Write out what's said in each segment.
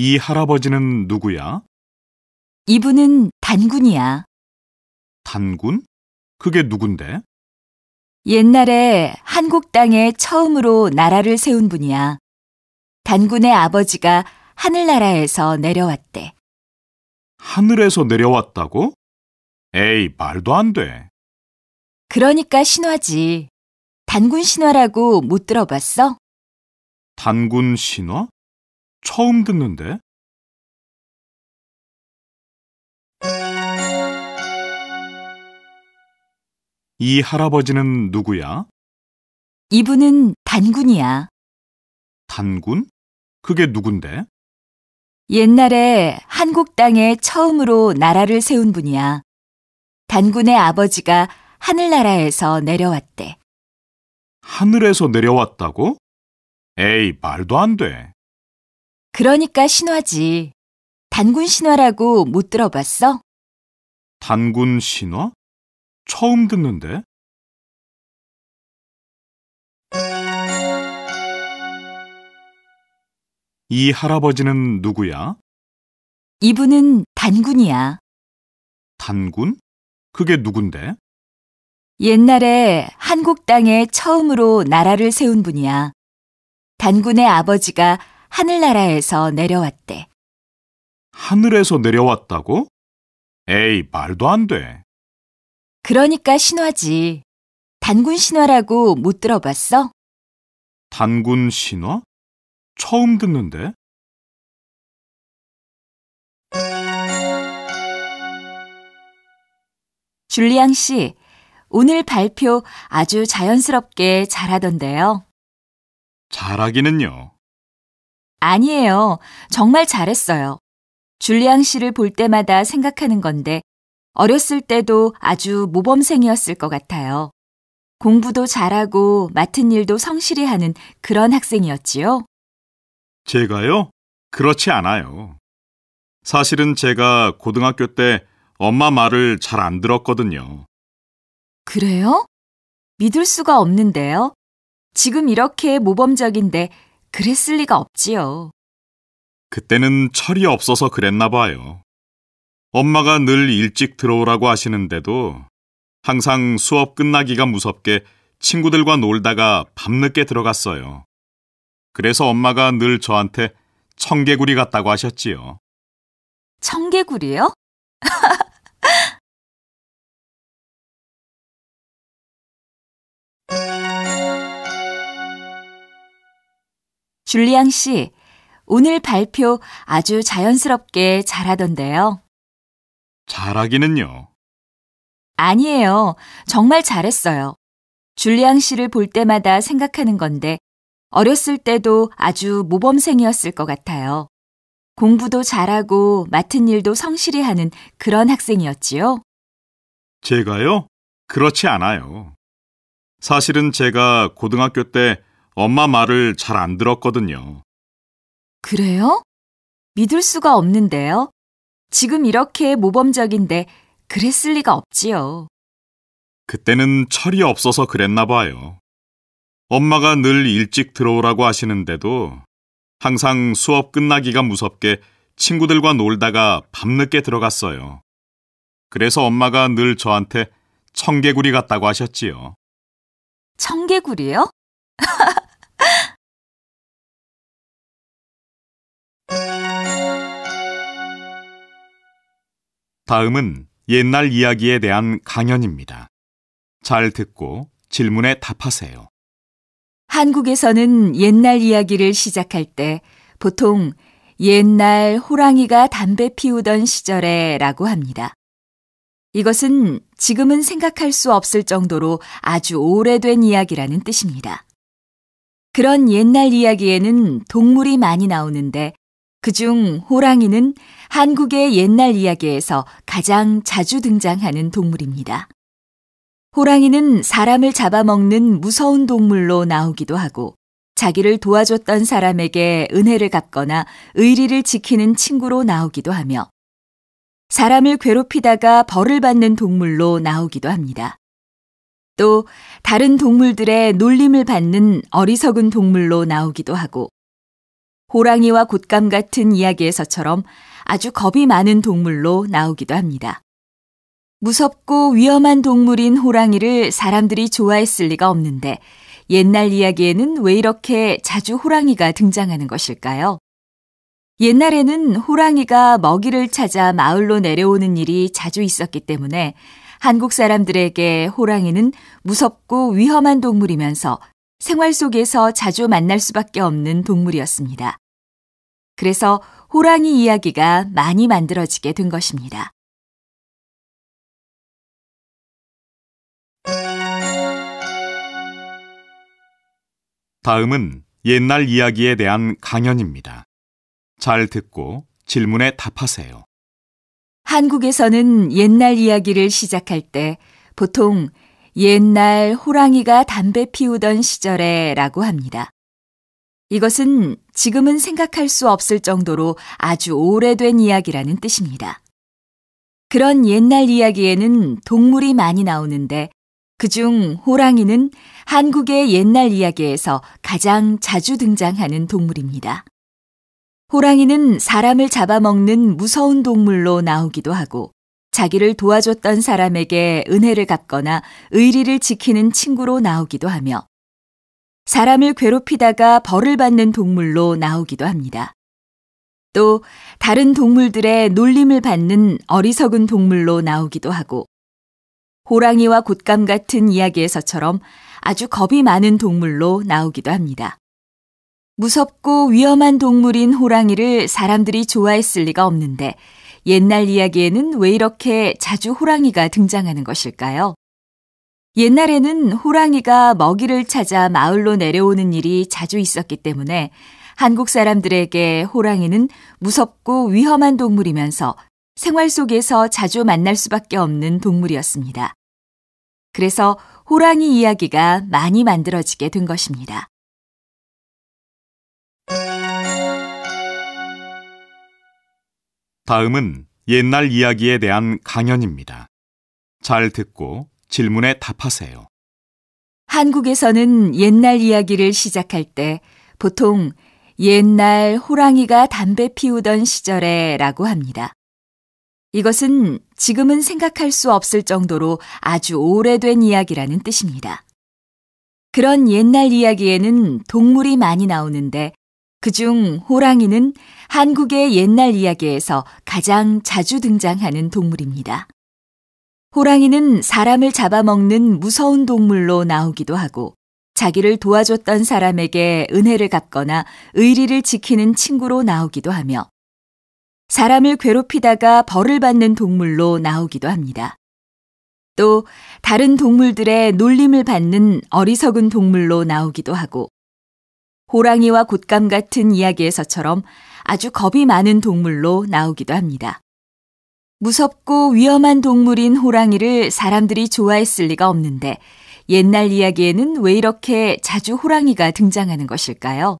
이 할아버지는 누구야? 이분은 단군이야. 단군? 그게 누군데? 옛날에 한국 땅에 처음으로 나라를 세운 분이야. 단군의 아버지가 하늘나라에서 내려왔대. 하늘에서 내려왔다고? 에이, 말도 안 돼. 그러니까 신화지. 단군 신화라고 못 들어봤어? 단군 신화? 처음 듣는데? 이 할아버지는 누구야? 이분은 단군이야. 단군? 그게 누군데? 옛날에 한국 땅에 처음으로 나라를 세운 분이야. 단군의 아버지가 하늘나라에서 내려왔대. 하늘에서 내려왔다고? 에이, 말도 안 돼. 그러니까 신화지. 단군 신화라고 못 들어봤어? 단군 신화? 처음 듣는데. 이 할아버지는 누구야? 이분은 단군이야. 단군? 그게 누군데? 옛날에 한국 땅에 처음으로 나라를 세운 분이야. 단군의 아버지가 하늘나라에서 내려왔대. 하늘에서 내려왔다고? 에이, 말도 안 돼. 그러니까 신화지. 단군 신화라고 못 들어봤어? 단군 신화? 처음 듣는데. 줄리앙 씨, 오늘 발표 아주 자연스럽게 잘하던데요. 잘하기는요. 아니에요. 정말 잘했어요. 줄리앙 씨를 볼 때마다 생각하는 건데 어렸을 때도 아주 모범생이었을 것 같아요. 공부도 잘하고 맡은 일도 성실히 하는 그런 학생이었지요? 제가요? 그렇지 않아요. 사실은 제가 고등학교 때 엄마 말을 잘 안 들었거든요. 그래요? 믿을 수가 없는데요. 지금 이렇게 모범적인데 그랬을 리가 없지요. 그때는 철이 없어서 그랬나 봐요. 엄마가 늘 일찍 들어오라고 하시는데도 항상 수업 끝나기가 무섭게 친구들과 놀다가 밤늦게 들어갔어요. 그래서 엄마가 늘 저한테 청개구리 같다고 하셨지요. 청개구리요? 줄리앙 씨, 오늘 발표 아주 자연스럽게 잘하던데요. 잘하기는요. 아니에요. 정말 잘했어요. 줄리앙 씨를 볼 때마다 생각하는 건데 어렸을 때도 아주 모범생이었을 것 같아요. 공부도 잘하고 맡은 일도 성실히 하는 그런 학생이었지요. 제가요? 그렇지 않아요. 사실은 제가 고등학교 때 엄마 말을 잘 안 들었거든요. 그래요? 믿을 수가 없는데요. 지금 이렇게 모범적인데 그랬을 리가 없지요. 그때는 철이 없어서 그랬나 봐요. 엄마가 늘 일찍 들어오라고 하시는데도 항상 수업 끝나기가 무섭게 친구들과 놀다가 밤늦게 들어갔어요. 그래서 엄마가 늘 저한테 청개구리 같다고 하셨지요. 청개구리요? 다음은 옛날 이야기에 대한 강연입니다. 잘 듣고 질문에 답하세요. 한국에서는 옛날 이야기를 시작할 때 보통 옛날 호랑이가 담배 피우던 시절에 라고 합니다. 이것은 지금은 생각할 수 없을 정도로 아주 오래된 이야기라는 뜻입니다. 그런 옛날 이야기에는 동물이 많이 나오는데 그중 호랑이는 한국의 옛날 이야기에서 가장 자주 등장하는 동물입니다. 호랑이는 사람을 잡아먹는 무서운 동물로 나오기도 하고 자기를 도와줬던 사람에게 은혜를 갚거나 의리를 지키는 친구로 나오기도 하며 사람을 괴롭히다가 벌을 받는 동물로 나오기도 합니다. 또 다른 동물들의 놀림을 받는 어리석은 동물로 나오기도 하고 호랑이와 곶감 같은 이야기에서처럼 아주 겁이 많은 동물로 나오기도 합니다. 무섭고 위험한 동물인 호랑이를 사람들이 좋아했을 리가 없는데 옛날 이야기에는 왜 이렇게 자주 호랑이가 등장하는 것일까요? 옛날에는 호랑이가 먹이를 찾아 마을로 내려오는 일이 자주 있었기 때문에 한국 사람들에게 호랑이는 무섭고 위험한 동물이면서 생활 속에서 자주 만날 수밖에 없는 동물이었습니다. 그래서 호랑이 이야기가 많이 만들어지게 된 것입니다. 다음은 옛날 이야기에 대한 강연입니다. 잘 듣고 질문에 답하세요. 한국에서는 옛날 이야기를 시작할 때 보통 옛날 호랑이가 담배 피우던 시절에라고 합니다. 이것은 지금은 생각할 수 없을 정도로 아주 오래된 이야기라는 뜻입니다. 그런 옛날 이야기에는 동물이 많이 나오는데 그 중 호랑이는 한국의 옛날 이야기에서 가장 자주 등장하는 동물입니다. 호랑이는 사람을 잡아먹는 무서운 동물로 나오기도 하고 자기를 도와줬던 사람에게 은혜를 갚거나 의리를 지키는 친구로 나오기도 하며 사람을 괴롭히다가 벌을 받는 동물로 나오기도 합니다. 또 다른 동물들의 놀림을 받는 어리석은 동물로 나오기도 하고 호랑이와 곶감 같은 이야기에서처럼 아주 겁이 많은 동물로 나오기도 합니다. 무섭고 위험한 동물인 호랑이를 사람들이 좋아했을 리가 없는데 옛날 이야기에는 왜 이렇게 자주 호랑이가 등장하는 것일까요? 옛날에는 호랑이가 먹이를 찾아 마을로 내려오는 일이 자주 있었기 때문에 한국 사람들에게 호랑이는 무섭고 위험한 동물이면서 생활 속에서 자주 만날 수밖에 없는 동물이었습니다. 그래서 호랑이 이야기가 많이 만들어지게 된 것입니다. 다음은 옛날 이야기에 대한 강연입니다. 잘 듣고 질문에 답하세요. 한국에서는 옛날 이야기를 시작할 때 보통 옛날 호랑이가 담배 피우던 시절에 라고 합니다. 이것은 지금은 생각할 수 없을 정도로 아주 오래된 이야기라는 뜻입니다. 그런 옛날 이야기에는 동물이 많이 나오는데 그중 호랑이는 한국의 옛날 이야기에서 가장 자주 등장하는 동물입니다. 호랑이는 사람을 잡아먹는 무서운 동물로 나오기도 하고 자기를 도와줬던 사람에게 은혜를 갚거나 의리를 지키는 친구로 나오기도 하며 사람을 괴롭히다가 벌을 받는 동물로 나오기도 합니다. 또 다른 동물들의 놀림을 받는 어리석은 동물로 나오기도 하고 호랑이와 곶감 같은 이야기에서처럼 아주 겁이 많은 동물로 나오기도 합니다. 무섭고 위험한 동물인 호랑이를 사람들이 좋아했을 리가 없는데 옛날 이야기에는 왜 이렇게 자주 호랑이가 등장하는 것일까요?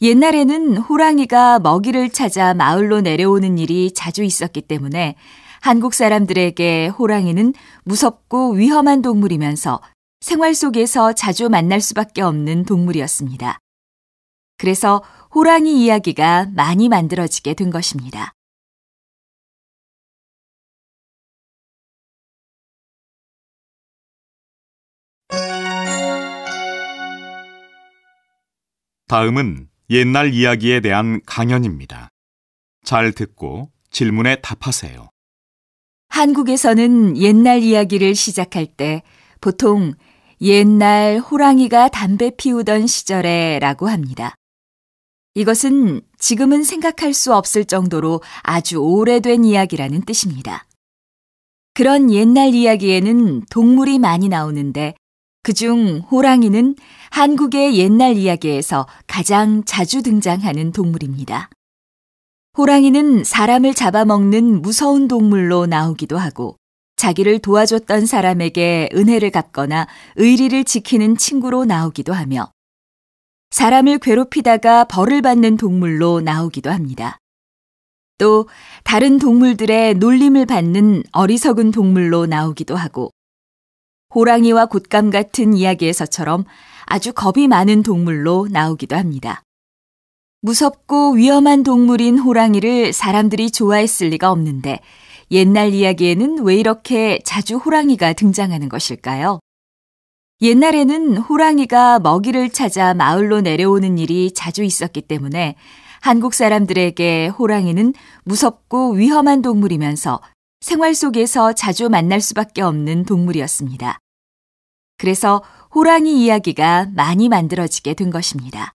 옛날에는 호랑이가 먹이를 찾아 마을로 내려오는 일이 자주 있었기 때문에 한국 사람들에게 호랑이는 무섭고 위험한 동물이면서 생활 속에서 자주 만날 수밖에 없는 동물이었습니다. 그래서 호랑이 이야기가 많이 만들어지게 된 것입니다. 다음은 옛날 이야기에 대한 강연입니다. 잘 듣고 질문에 답하세요. 한국에서는 옛날 이야기를 시작할 때 보통 옛날 호랑이가 담배 피우던 시절에라고 합니다. 이것은 지금은 생각할 수 없을 정도로 아주 오래된 이야기라는 뜻입니다. 그런 옛날 이야기에는 동물이 많이 나오는데 그 중 호랑이는 한국의 옛날 이야기에서 가장 자주 등장하는 동물입니다. 호랑이는 사람을 잡아먹는 무서운 동물로 나오기도 하고 자기를 도와줬던 사람에게 은혜를 갚거나 의리를 지키는 친구로 나오기도 하며 사람을 괴롭히다가 벌을 받는 동물로 나오기도 합니다. 또 다른 동물들의 놀림을 받는 어리석은 동물로 나오기도 하고 호랑이와 곶감 같은 이야기에서처럼 아주 겁이 많은 동물로 나오기도 합니다. 무섭고 위험한 동물인 호랑이를 사람들이 좋아했을 리가 없는데 옛날 이야기에는 왜 이렇게 자주 호랑이가 등장하는 것일까요? 옛날에는 호랑이가 먹이를 찾아 마을로 내려오는 일이 자주 있었기 때문에 한국 사람들에게 호랑이는 무섭고 위험한 동물이면서 생활 속에서 자주 만날 수밖에 없는 동물이었습니다. 그래서 호랑이 이야기가 많이 만들어지게 된 것입니다.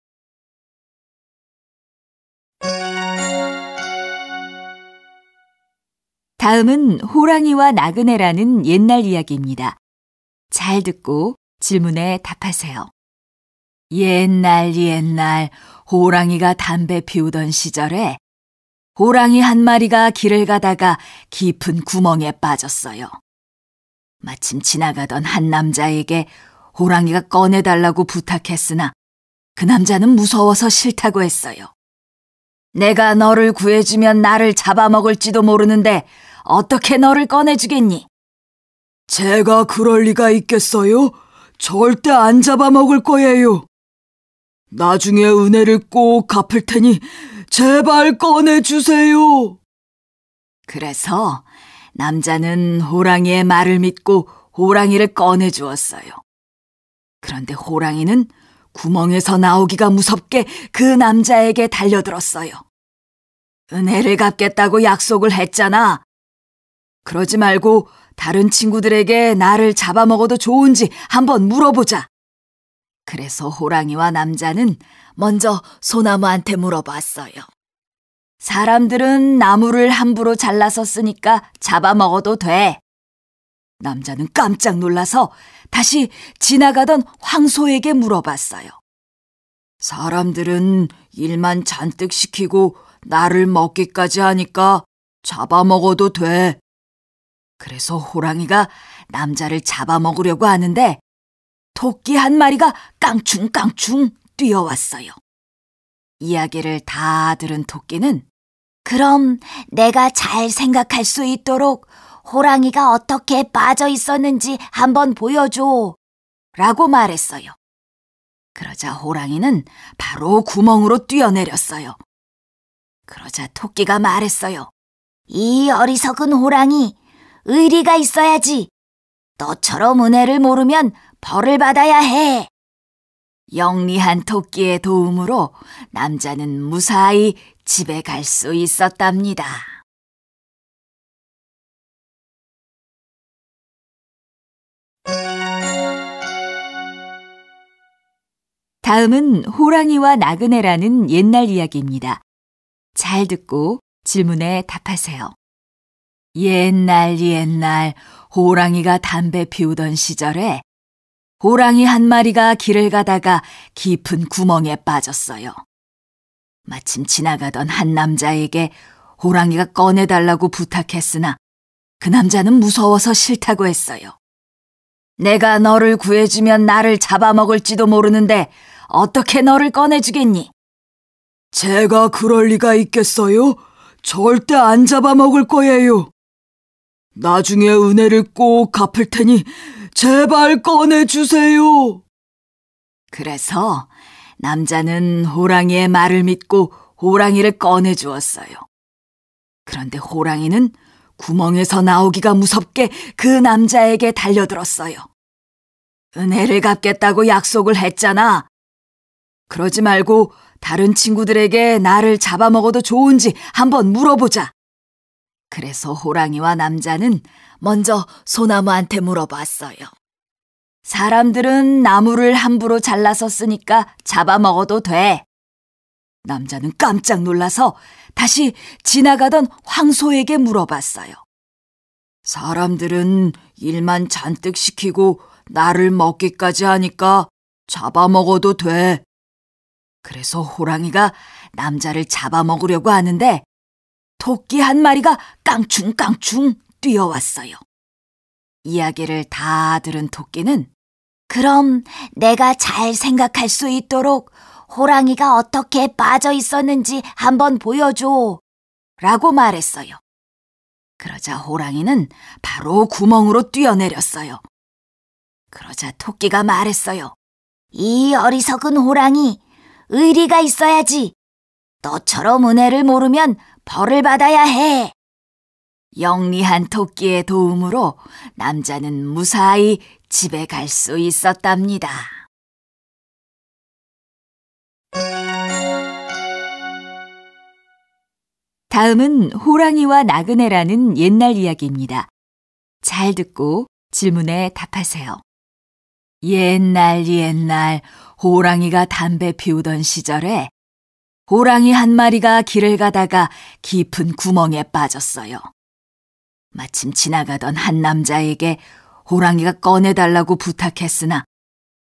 다음은 호랑이와 나그네라는 옛날 이야기입니다. 잘 듣고 질문에 답하세요. 옛날 옛날 호랑이가 담배 피우던 시절에 호랑이 한 마리가 길을 가다가 깊은 구멍에 빠졌어요. 마침 지나가던 한 남자에게 호랑이가 꺼내달라고 부탁했으나 그 남자는 무서워서 싫다고 했어요. 내가 너를 구해주면 나를 잡아먹을지도 모르는데 어떻게 너를 꺼내주겠니? 제가 그럴 리가 있겠어요? 절대 안 잡아먹을 거예요. 나중에 은혜를 꼭 갚을 테니 제발 꺼내주세요. 그래서 남자는 호랑이의 말을 믿고 호랑이를 꺼내주었어요. 그런데 호랑이는 구멍에서 나오기가 무섭게 그 남자에게 달려들었어요. 은혜를 갚겠다고 약속을 했잖아. 그러지 말고 다른 친구들에게 나를 잡아먹어도 좋은지 한번 물어보자. 그래서 호랑이와 남자는 먼저 소나무한테 물어봤어요. 사람들은 나무를 함부로 잘라서 쓰니까 잡아먹어도 돼. 남자는 깜짝 놀라서 다시 지나가던 황소에게 물어봤어요. 사람들은 일만 잔뜩 시키고 나를 먹기까지 하니까 잡아먹어도 돼. 그래서 호랑이가 남자를 잡아먹으려고 하는데 토끼 한 마리가 깡충깡충 뛰어왔어요. 이야기를 다 들은 토끼는 그럼 내가 잘 생각할 수 있도록 호랑이가 어떻게 빠져 있었는지 한번 보여줘. 라고 말했어요. 그러자 호랑이는 바로 구멍으로 뛰어내렸어요. 그러자 토끼가 말했어요. 이 어리석은 호랑이, 의리가 있어야지. 너처럼 은혜를 모르면 벌을 받아야 해. 영리한 토끼의 도움으로 남자는 무사히 집에 갈 수 있었답니다. 다음은 호랑이와 나그네라는 옛날 이야기입니다. 잘 듣고 질문에 답하세요. 옛날 옛날 호랑이가 담배 피우던 시절에 호랑이 한 마리가 길을 가다가 깊은 구멍에 빠졌어요. 마침 지나가던 한 남자에게 호랑이가 꺼내달라고 부탁했으나 그 남자는 무서워서 싫다고 했어요. 내가 너를 구해주면 나를 잡아먹을지도 모르는데 어떻게 너를 꺼내주겠니? 제가 그럴 리가 있겠어요? 절대 안 잡아먹을 거예요. 나중에 은혜를 꼭 갚을 테니 제발 꺼내주세요. 그래서 남자는 호랑이의 말을 믿고 호랑이를 꺼내주었어요. 그런데 호랑이는 구멍에서 나오기가 무섭게 그 남자에게 달려들었어요. 은혜를 갚겠다고 약속을 했잖아. 그러지 말고 다른 친구들에게 나를 잡아먹어도 좋은지 한번 물어보자. 그래서 호랑이와 남자는 먼저 소나무한테 물어봤어요. 사람들은 나무를 함부로 잘라서 쓰니까 잡아먹어도 돼. 남자는 깜짝 놀라서 다시 지나가던 황소에게 물어봤어요. 사람들은 일만 잔뜩 시키고 나를 먹기까지 하니까 잡아먹어도 돼. 그래서 호랑이가 남자를 잡아먹으려고 하는데 토끼 한 마리가 깡충깡충 뛰어왔어요. 이야기를 다 들은 토끼는 그럼 내가 잘 생각할 수 있도록 호랑이가 어떻게 빠져 있었는지 한번 보여줘. 라고 말했어요. 그러자 호랑이는 바로 구멍으로 뛰어내렸어요. 그러자 토끼가 말했어요. 이 어리석은 호랑이, 의리가 있어야지. 너처럼 은혜를 모르면 벌을 받아야 해. 영리한 토끼의 도움으로 남자는 무사히 집에 갈 수 있었답니다. 다음은 호랑이와 나그네라는 옛날 이야기입니다. 잘 듣고 질문에 답하세요. 옛날 옛날 호랑이가 담배 피우던 시절에 호랑이 한 마리가 길을 가다가 깊은 구멍에 빠졌어요. 마침 지나가던 한 남자에게 호랑이가 꺼내달라고 부탁했으나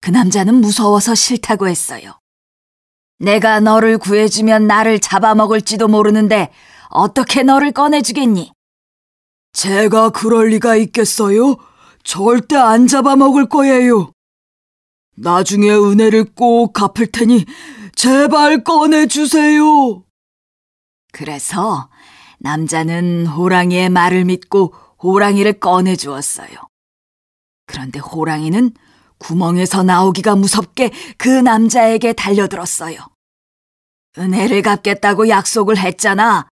그 남자는 무서워서 싫다고 했어요. 내가 너를 구해주면 나를 잡아먹을지도 모르는데 어떻게 너를 꺼내주겠니? 제가 그럴 리가 있겠어요? 절대 안 잡아먹을 거예요. 나중에 은혜를 꼭 갚을 테니 제발 꺼내주세요. 그래서 남자는 호랑이의 말을 믿고 호랑이를 꺼내주었어요. 그런데 호랑이는 구멍에서 나오기가 무섭게 그 남자에게 달려들었어요. 은혜를 갚겠다고 약속을 했잖아.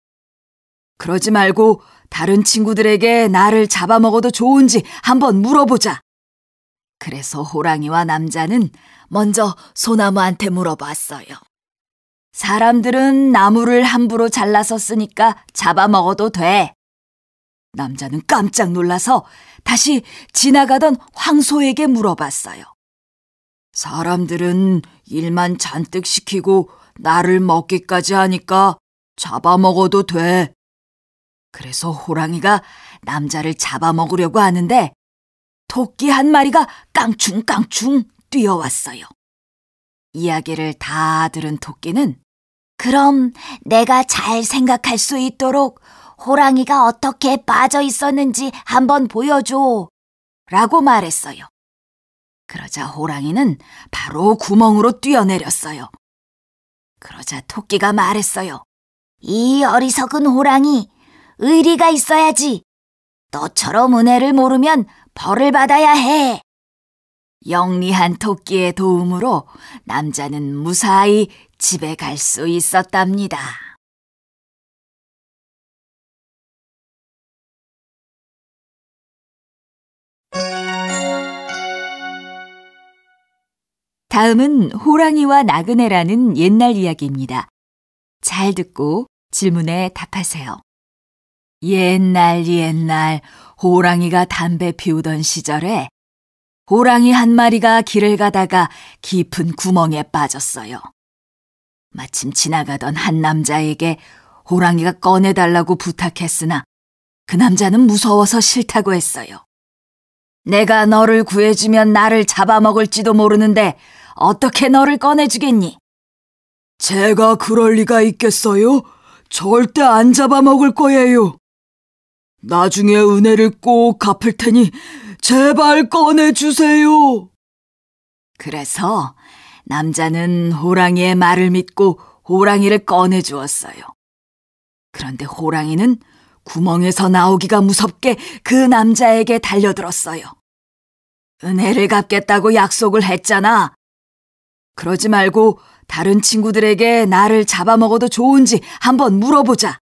그러지 말고 다른 친구들에게 나를 잡아먹어도 좋은지 한번 물어보자. 그래서 호랑이와 남자는 먼저 소나무한테 물어봤어요. 사람들은 나무를 함부로 잘라서 쓰니까 잡아먹어도 돼. 남자는 깜짝 놀라서 다시 지나가던 황소에게 물어봤어요. 사람들은 일만 잔뜩 시키고 나를 먹기까지 하니까 잡아먹어도 돼. 그래서 호랑이가 남자를 잡아먹으려고 하는데 토끼 한 마리가 깡충깡충 뛰어왔어요. 이야기를 다 들은 토끼는 그럼 내가 잘 생각할 수 있도록 호랑이가 어떻게 빠져 있었는지 한번 보여줘. 라고 말했어요. 그러자 호랑이는 바로 구멍으로 뛰어내렸어요. 그러자 토끼가 말했어요. 이 어리석은 호랑이, 의리가 있어야지. 너처럼 은혜를 모르면 벌을 받아야 해. 영리한 토끼의 도움으로 남자는 무사히 집에 갈 수 있었답니다. 다음은 호랑이와 나그네라는 옛날 이야기입니다. 잘 듣고 질문에 답하세요. 옛날 옛날 호랑이가 담배 피우던 시절에 호랑이 한 마리가 길을 가다가 깊은 구멍에 빠졌어요. 마침 지나가던 한 남자에게 호랑이가 꺼내달라고 부탁했으나 그 남자는 무서워서 싫다고 했어요. 내가 너를 구해주면 나를 잡아먹을지도 모르는데 어떻게 너를 꺼내주겠니? 제가 그럴 리가 있겠어요? 절대 안 잡아먹을 거예요. 나중에 은혜를 꼭 갚을 테니 제발 꺼내주세요. 그래서 남자는 호랑이의 말을 믿고 호랑이를 꺼내주었어요. 그런데 호랑이는 구멍에서 나오기가 무섭게 그 남자에게 달려들었어요. 은혜를 갚겠다고 약속을 했잖아. 그러지 말고 다른 친구들에게 나를 잡아먹어도 좋은지 한번 물어보자.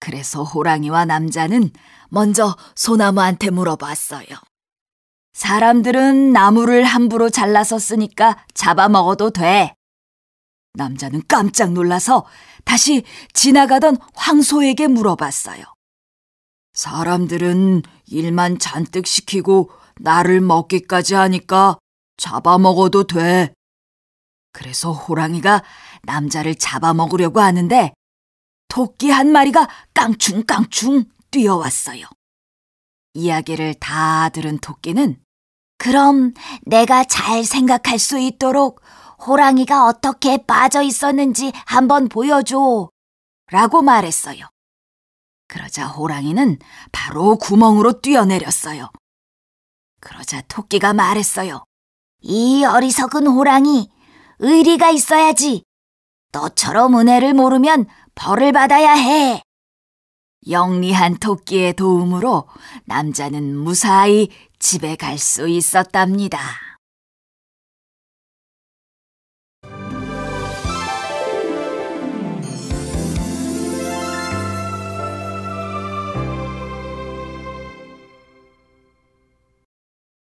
그래서 호랑이와 남자는 먼저 소나무한테 물어봤어요. 사람들은 나무를 함부로 잘라서 쓰니까 잡아먹어도 돼. 남자는 깜짝 놀라서 다시 지나가던 황소에게 물어봤어요. 사람들은 일만 잔뜩 시키고 나를 먹기까지 하니까 잡아먹어도 돼. 그래서 호랑이가 남자를 잡아먹으려고 하는데 토끼 한 마리가 깡충깡충 뛰어왔어요. 이야기를 다 들은 토끼는 그럼 내가 잘 생각할 수 있도록 호랑이가 어떻게 빠져 있었는지 한번 보여줘. 라고 말했어요. 그러자 호랑이는 바로 구멍으로 뛰어내렸어요. 그러자 토끼가 말했어요. 이 어리석은 호랑이, 의리가 있어야지. 너처럼 은혜를 모르면 벌을 받아야 해. 영리한 토끼의 도움으로 남자는 무사히 집에 갈 수 있었답니다.